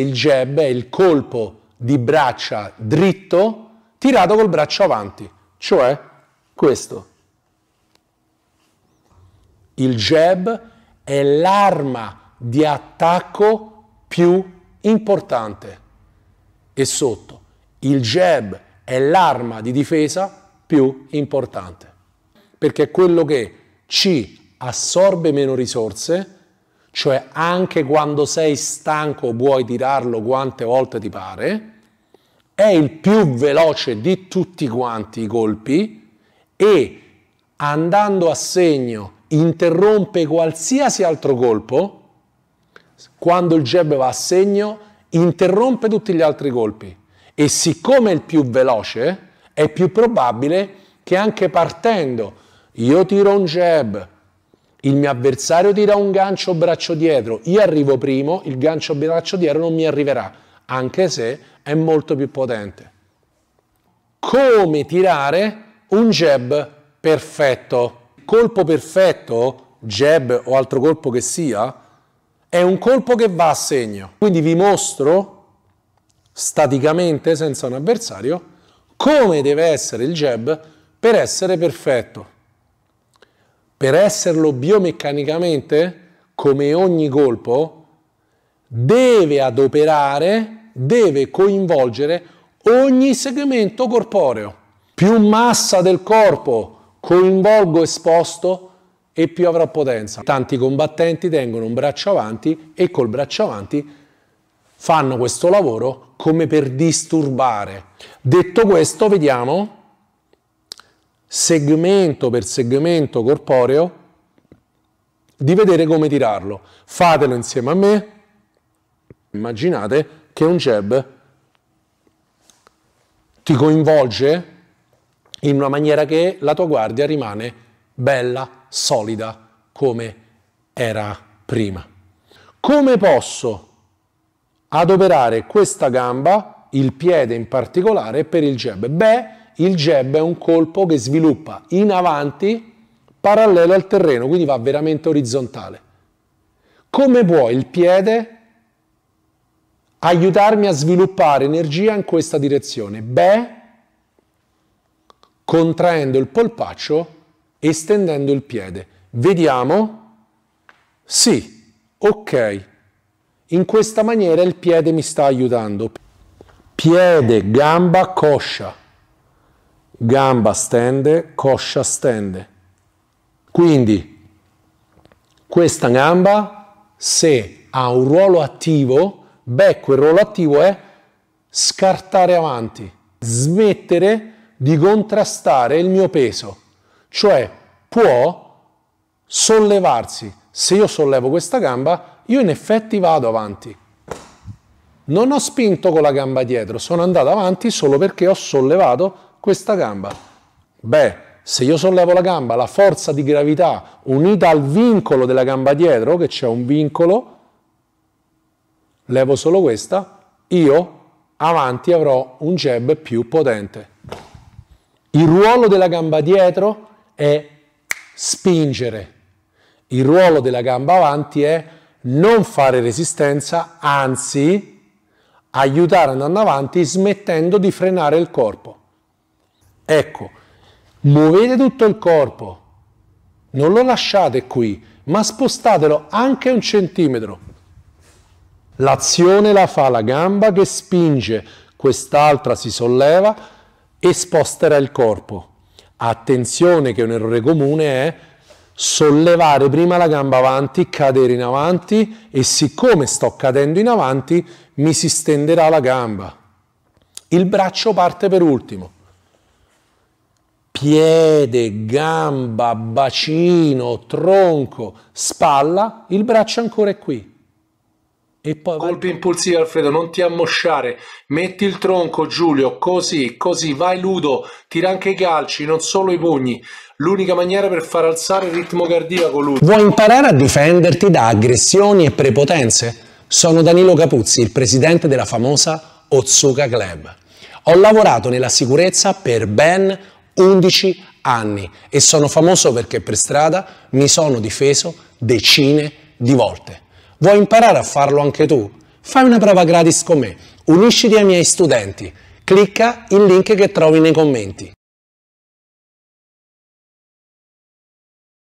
Il jab è il colpo di braccia dritto tirato col braccio avanti, cioè questo. Il jab è l'arma di attacco più importante. E sotto, il jab è l'arma di difesa più importante, perché è quello che ci assorbe meno risorse, cioè anche quando sei stanco vuoi tirarlo quante volte ti pare, è il più veloce di tutti quanti i colpi e andando a segno interrompe qualsiasi altro colpo, quando il jab va a segno interrompe tutti gli altri colpi e siccome è il più veloce è più probabile che anche partendo io tiro un jab, il mio avversario tira un gancio braccio dietro, io arrivo primo, il gancio braccio dietro non mi arriverà, anche se è molto più potente. Come tirare un jab perfetto? Colpo perfetto, jab o altro colpo che sia, è un colpo che va a segno. Quindi vi mostro staticamente, senza un avversario, come deve essere il jab per essere perfetto per esserlo biomeccanicamente, come ogni colpo, deve adoperare, deve coinvolgere ogni segmento corporeo. Più massa del corpo coinvolgo esposto, e più avrò potenza. Tanti combattenti tengono un braccio avanti e col braccio avanti fanno questo lavoro come per disturbare. Detto questo, vediamo segmento per segmento corporeo, di vedere come tirarlo. Fatelo insieme a me. Immaginate che un jab ti coinvolge in una maniera che la tua guardia rimane bella, solida, come era prima. Come posso adoperare questa gamba, il piede in particolare, per il jab? Beh, il jab è un colpo che sviluppa in avanti parallelo al terreno, quindi va veramente orizzontale. Come può il piede aiutarmi a sviluppare energia in questa direzione? Beh, contraendo il polpaccio, estendendo il piede. Vediamo? Sì, ok. In questa maniera il piede mi sta aiutando. Piede, gamba, coscia gamba stende, coscia stende. Quindi questa gamba, se ha un ruolo attivo, beh, quel ruolo attivo è scartare avanti, smettere di contrastare il mio peso. Cioè può sollevarsi. Se io sollevo questa gamba, io in effetti vado avanti. Non ho spinto con la gamba dietro, sono andato avanti solo perché ho sollevato questa gamba. Beh, se io sollevo la gamba, la forza di gravità unita al vincolo della gamba dietro, che c'è un vincolo, levo solo questa, io avanti avrò un jab più potente. Il ruolo della gamba dietro è spingere. Il ruolo della gamba avanti è non fare resistenza, anzi aiutare andando avanti smettendo di frenare il corpo. Ecco, muovete tutto il corpo, non lo lasciate qui, ma spostatelo anche un centimetro. L'azione la fa la gamba che spinge, quest'altra si solleva e sposterà il corpo. Attenzione che un errore comune è sollevare prima la gamba avanti, cadere in avanti e siccome sto cadendo in avanti mi si stenderà la gamba. Il braccio parte per ultimo piede, gamba, bacino, tronco, spalla, il braccio ancora è qui. E poi Colpi impulsivi Alfredo, non ti ammosciare, metti il tronco Giulio, così, così, vai ludo, tira anche i calci, non solo i pugni. L'unica maniera per far alzare il ritmo cardiaco lui. Vuoi imparare a difenderti da aggressioni e prepotenze? Sono Danilo Capuzzi, il presidente della famosa Otsuka Club. Ho lavorato nella sicurezza per ben 11 anni e sono famoso perché per strada mi sono difeso decine di volte. Vuoi imparare a farlo anche tu? Fai una prova gratis con me, unisciti ai miei studenti, clicca il link che trovi nei commenti.